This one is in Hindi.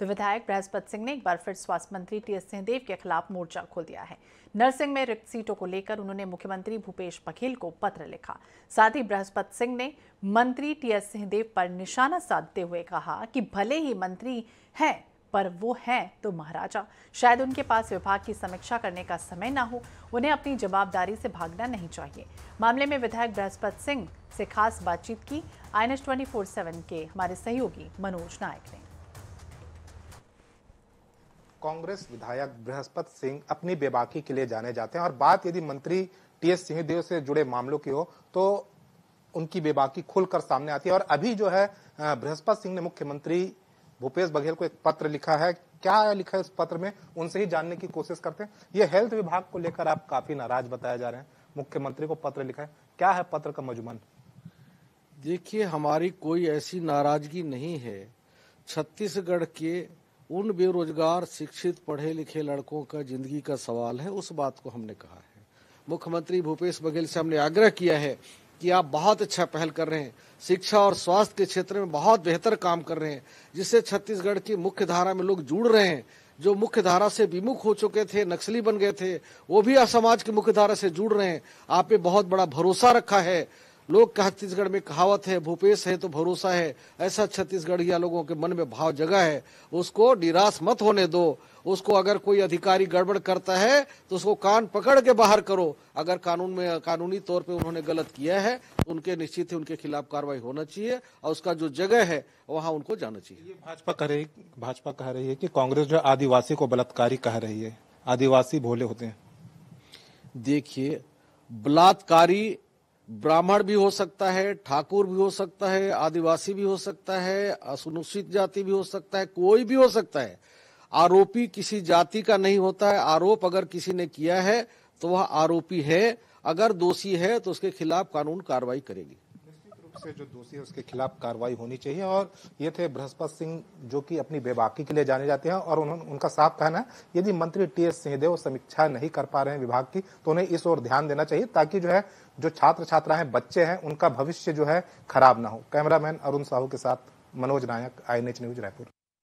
तो विधायक बृहस्पत सिंह ने एक बार फिर स्वास्थ्य मंत्री टीएस सिंहदेव के खिलाफ मोर्चा खोल दिया है नर्सिंग में रिक्त सीटों को लेकर उन्होंने मुख्यमंत्री भूपेश बघेल को पत्र लिखा साथ ही बृहस्पत सिंह ने मंत्री टीएस सिंहदेव पर निशाना साधते हुए कहा कि भले ही मंत्री हैं पर वो हैं तो महाराजा शायद उनके पास विभाग की समीक्षा करने का समय ना हो उन्हें अपनी जवाबदारी से भागना नहीं चाहिए मामले में विधायक बृहस्पत सिंह से खास बातचीत की I N S twenty four seven के हमारे सहयोगी मनोज नायक ने कांग्रेस विधायक बृहस्पत सिंह अपनी बेबाकी के लिए जाने जाते हैं और बात यदि मंत्री टी एस सिंहदेव से जुड़े मामलों की हो तो उनकी बेबाकी खुलकर सामने आती है और अभी जो है बृहस्पत सिंह ने मुख्यमंत्री भूपेश बघेल को एक पत्र लिखा है क्या लिखा है इस पत्र में उनसे ही जानने की कोशिश करते हैं ये हेल्थ विभाग को लेकर आप काफी नाराज बताए जा रहे हैं मुख्यमंत्री को पत्र लिखा है क्या है पत्र का मजमन देखिए हमारी कोई ऐसी नाराजगी नहीं है छत्तीसगढ़ के उन बेरोजगार शिक्षित पढ़े लिखे लड़कों का जिंदगी का सवाल है उस बात को हमने कहा है मुख्यमंत्री भूपेश बघेल से हमने आग्रह किया है कि आप बहुत अच्छा पहल कर रहे हैं शिक्षा और स्वास्थ्य के क्षेत्र में बहुत बेहतर काम कर रहे हैं जिससे छत्तीसगढ़ की मुख्य धारा में लोग जुड़ रहे हैं जो मुख्य धारा से विमुख हो चुके थे नक्सली बन गए थे वो भी समाज की मुख्य धारा से जुड़ रहे हैं आप पे बहुत बड़ा भरोसा रखा है लोग कहा छत्तीसगढ़ में कहावत है भूपेश है तो भरोसा है ऐसा छत्तीसगढ़िया लोगों के मन में भाव जगह है उसको निराश मत होने दो उसको अगर कोई अधिकारी गड़बड़ करता है तो उसको कान पकड़ के बाहर करो अगर कानून में कानूनी तौर पे उन्होंने गलत किया है तो उनके निश्चित ही उनके खिलाफ कार्रवाई होना चाहिए और उसका जो जगह है वहां उनको जाना चाहिए भाजपा कह रही भाजपा कह रही है कि कांग्रेस जो आदिवासी को बलात्कारी कह रही है आदिवासी भोले होते हैं देखिए बलात्कारी ब्राह्मण भी हो सकता है ठाकुर भी हो सकता है आदिवासी भी हो सकता है असुनिश्चित जाति भी हो सकता है कोई भी हो सकता है आरोपी किसी जाति का नहीं होता है आरोप अगर किसी ने किया है तो वह आरोपी है अगर दोषी है तो उसके खिलाफ कानून कार्रवाई करेगी से जो दोषी है उसके खिलाफ कार्रवाई होनी चाहिए और ये थे बृहस्पत सिंह जो कि अपनी बेबाकी के लिए जाने जाते हैं और उन्होंने उनका साफ कहना है यदि मंत्री टी एस सिंहदेव समीक्षा नहीं कर पा रहे हैं विभाग की तो उन्हें इस ओर ध्यान देना चाहिए ताकि जो है जो छात्र छात्रा है बच्चे हैं उनका भविष्य जो है खराब ना हो कैमरामैन अरुण साहू के साथ मनोज नायक आई न्यूज रायपुर